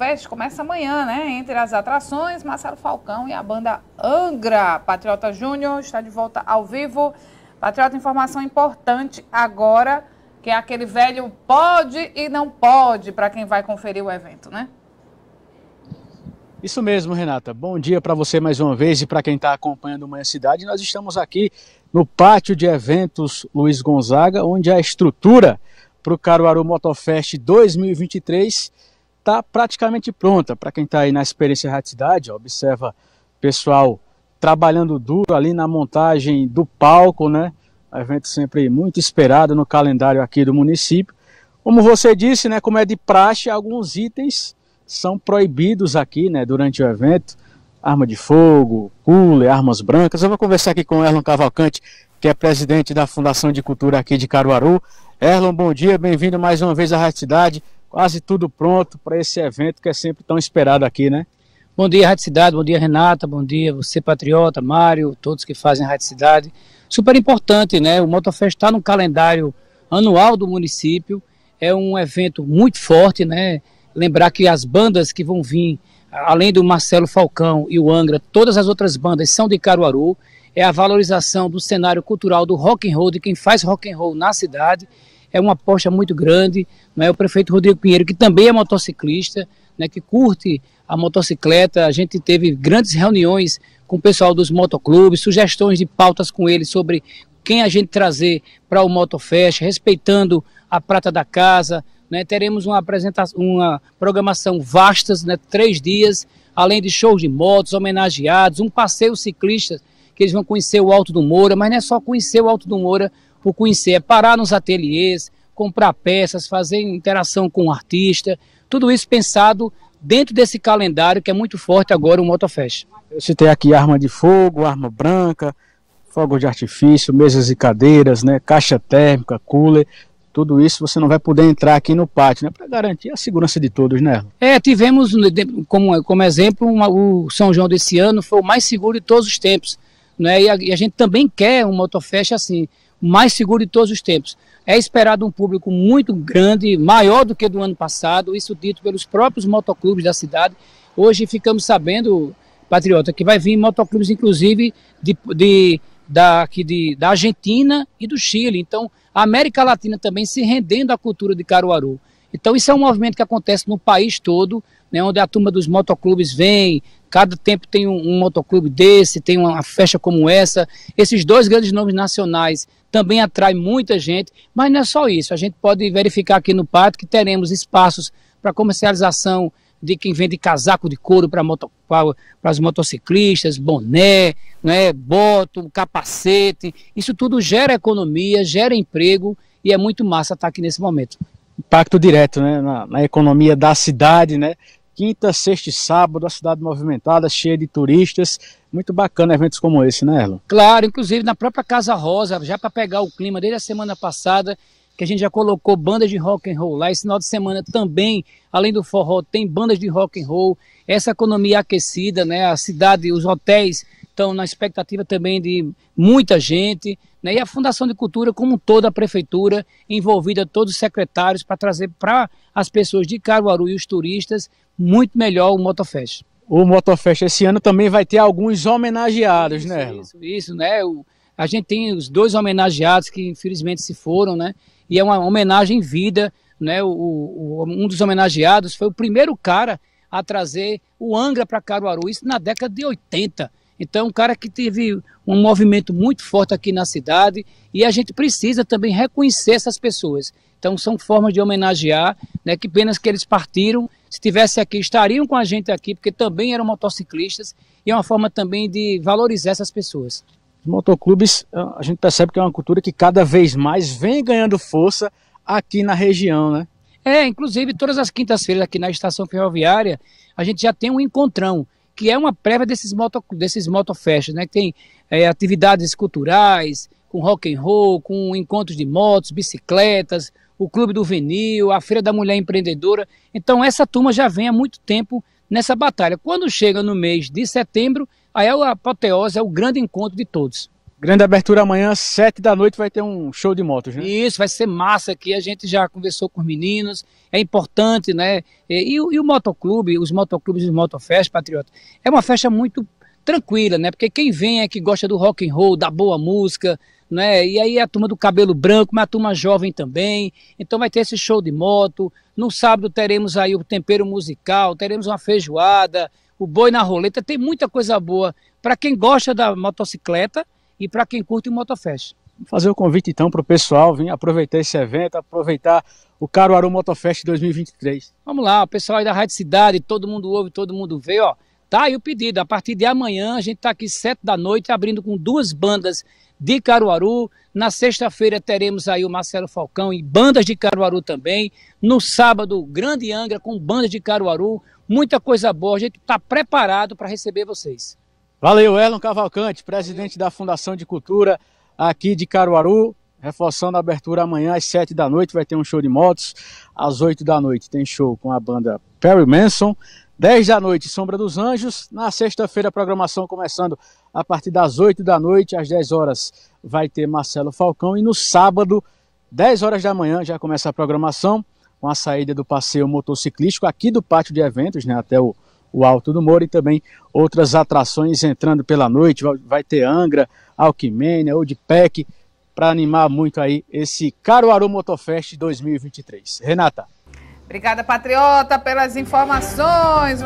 Fest começa amanhã, né? Entre as atrações, Marcelo Falcão e a banda Angra. Patriota Júnior está de volta ao vivo. Patriota, informação importante agora, que é aquele velho pode e não pode para quem vai conferir o evento, né? Isso mesmo, Renata. Bom dia para você mais uma vez e para quem está acompanhando Manhã Cidade. Nós estamos aqui no pátio de eventos Luiz Gonzaga, onde a estrutura para o Caruaru Motofest 2023 está praticamente pronta. Para quem está aí na experiência Raticidade, observa pessoal trabalhando duro ali na montagem do palco, né? evento sempre muito esperado no calendário aqui do município. Como você disse, né, como é de praxe, alguns itens são proibidos aqui, né, durante o evento. Arma de fogo, cooler, armas brancas. Eu vou conversar aqui com o Erlon Cavalcante, que é presidente da Fundação de Cultura aqui de Caruaru. Erlon, bom dia, bem-vindo mais uma vez à Rádio Cidade quase tudo pronto para esse evento que é sempre tão esperado aqui, né? Bom dia, Rádio Cidade, bom dia, Renata, bom dia, você, Patriota, Mário, todos que fazem Rádio Cidade. Super importante, né? O Motofest está no calendário anual do município, é um evento muito forte, né? Lembrar que as bandas que vão vir, além do Marcelo Falcão e o Angra, todas as outras bandas são de Caruaru, é a valorização do cenário cultural do rock and roll, de quem faz rock and roll na cidade, é uma aposta muito grande. Né? O prefeito Rodrigo Pinheiro, que também é motociclista, né, que curte a motocicleta, a gente teve grandes reuniões com o pessoal dos motoclubes, sugestões de pautas com ele sobre quem a gente trazer para o Motofest, respeitando a prata da casa. Né? Teremos uma apresentação, uma programação vastas, né? três dias, além de shows de motos, homenageados, um passeio ciclista que eles vão conhecer o Alto do Moura, mas não é só conhecer o Alto do Moura, por conhecer, é parar nos ateliês, comprar peças, fazer interação com o artista, tudo isso pensado dentro desse calendário que é muito forte agora o Motofest. Eu citei aqui arma de fogo, arma branca, fogos de artifício, mesas e cadeiras, né, caixa térmica, cooler, tudo isso você não vai poder entrar aqui no pátio, né, para garantir a segurança de todos, né? É, tivemos né, como, como exemplo uma, o São João desse ano foi o mais seguro de todos os tempos, né? E a, e a gente também quer um motofest assim, mais seguro de todos os tempos. É esperado um público muito grande, maior do que do ano passado, isso dito pelos próprios motoclubes da cidade. Hoje ficamos sabendo, Patriota, que vai vir motoclubes, inclusive, de, de da, aqui de, da Argentina e do Chile. Então, a América Latina também se rendendo à cultura de Caruaru. Então isso é um movimento que acontece no país todo, né, onde a turma dos motoclubes vem, cada tempo tem um, um motoclube desse, tem uma festa como essa. Esses dois grandes nomes nacionais também atraem muita gente, mas não é só isso. A gente pode verificar aqui no parque que teremos espaços para comercialização de quem vende casaco de couro para moto, os motociclistas, boné, né, boto, capacete. Isso tudo gera economia, gera emprego e é muito massa estar aqui nesse momento impacto direto né, na, na, economia da cidade, né? Quinta, sexta e sábado, a cidade movimentada, cheia de turistas. Muito bacana eventos como esse, né, Erlon? Claro, inclusive na própria Casa Rosa, já para pegar o clima desde a semana passada, que a gente já colocou bandas de rock and roll lá. Esse final de semana também, além do forró, tem bandas de rock and roll. Essa economia aquecida, né? A cidade, os hotéis estão na expectativa também de muita gente, né? e a Fundação de Cultura, como toda a prefeitura, envolvida todos os secretários para trazer para as pessoas de Caruaru e os turistas muito melhor o Motofest. O Motofest esse ano também vai ter alguns homenageados, né, isso, né? Isso, isso, né? O, a gente tem os dois homenageados que infelizmente se foram, né? E é uma homenagem em vida, né? O, o, um dos homenageados foi o primeiro cara a trazer o Angra para Caruaru, isso na década de 80. Então, um cara que teve um movimento muito forte aqui na cidade e a gente precisa também reconhecer essas pessoas. Então, são formas de homenagear, né, que penas que eles partiram, se tivesse aqui, estariam com a gente aqui, porque também eram motociclistas e é uma forma também de valorizar essas pessoas. Os motoclubes, ah, a gente percebe que é uma cultura que cada vez mais vem ganhando força aqui na região, né? É, inclusive todas as quintas-feiras aqui na estação ferroviária, a gente já tem um encontrão que é uma prévia desses, moto, desses motofestas, né? Que tem é, atividades culturais, com rock and roll, com encontros de motos, bicicletas, o Clube do Vinil, a Feira da Mulher Empreendedora. Então essa turma já vem há muito tempo nessa batalha. Quando chega no mês de setembro, aí é a apoteose, é o grande encontro de todos. Grande abertura amanhã, sete da noite, vai ter um show de motos, né? Isso, vai ser massa aqui. A gente já conversou com os meninos, é importante, né? E, e, e o motoclube, os motoclubes e motofest, Patriota, é uma festa muito tranquila, né? Porque quem vem é que gosta do rock and roll, da boa música, né? E aí a turma do cabelo branco, mas a turma jovem também. Então vai ter esse show de moto. No sábado teremos aí o tempero musical, teremos uma feijoada, o boi na roleta. Tem muita coisa boa para quem gosta da motocicleta e para quem curte o Motofest. Fazer o convite então para o pessoal vir aproveitar esse evento, aproveitar o Caruaru Motofest 2023. Vamos lá, o pessoal aí da Rádio Cidade, todo mundo ouve, todo mundo vê, ó. Tá aí o pedido. A partir de amanhã, a gente está aqui sete da noite, abrindo com duas bandas de Caruaru. Na sexta-feira teremos aí o Marcelo Falcão e bandas de Caruaru também. No sábado, Grande Angra com bandas de Caruaru. Muita coisa boa. A gente está preparado para receber vocês. Valeu, Elon Cavalcante, presidente da Fundação de Cultura aqui de Caruaru, reforçando a abertura amanhã às 7 da noite, vai ter um show de motos, às 8 da noite tem show com a banda Perry Manson, 10 da noite Sombra dos Anjos, na sexta-feira a programação começando a partir das 8 da noite, às 10 horas vai ter Marcelo Falcão e no sábado, 10 horas da manhã já começa a programação com a saída do passeio motociclístico aqui do pátio de eventos, né, até o o Alto do Moro e também outras atrações entrando pela noite. Vai ter Angra, Alquimênia, Odipec, para animar muito aí esse Caruaru Motofest 2023. Renata. Obrigada, Patriota, pelas informações.